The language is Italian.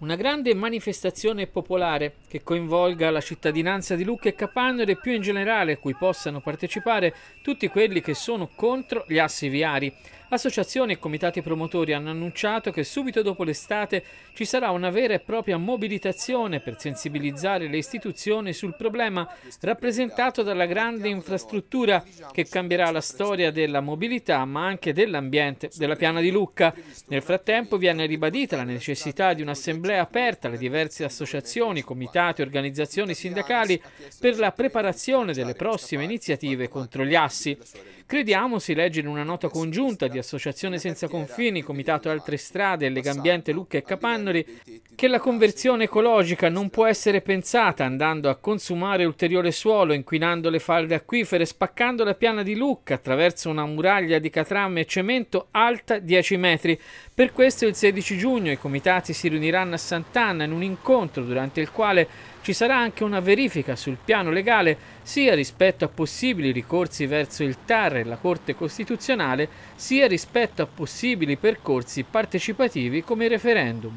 Una grande manifestazione popolare che coinvolga la cittadinanza di Lucca e e più in generale, a cui possano partecipare tutti quelli che sono contro gli assi viari. Associazioni e comitati promotori hanno annunciato che subito dopo l'estate ci sarà una vera e propria mobilitazione per sensibilizzare le istituzioni sul problema rappresentato dalla grande infrastruttura che cambierà la storia della mobilità ma anche dell'ambiente della piana di Lucca. Nel frattempo viene ribadita la necessità di un'assemblea aperta alle diverse associazioni, comitati, e organizzazioni sindacali per la preparazione delle prossime iniziative contro gli assi. Crediamo, si legge in una nota congiunta di Associazione Senza Confini, Comitato Altre Strade, e Legambiente Lucca e Capannoli, che la conversione ecologica non può essere pensata andando a consumare ulteriore suolo, inquinando le falde acquifere, spaccando la piana di Lucca attraverso una muraglia di catramme e cemento alta 10 metri. Per questo il 16 giugno i comitati si riuniranno a Sant'Anna in un incontro durante il quale ci sarà anche una verifica sul piano legale sia rispetto a possibili ricorsi verso il TAR incontrare la Corte Costituzionale sia rispetto a possibili percorsi partecipativi come referendum.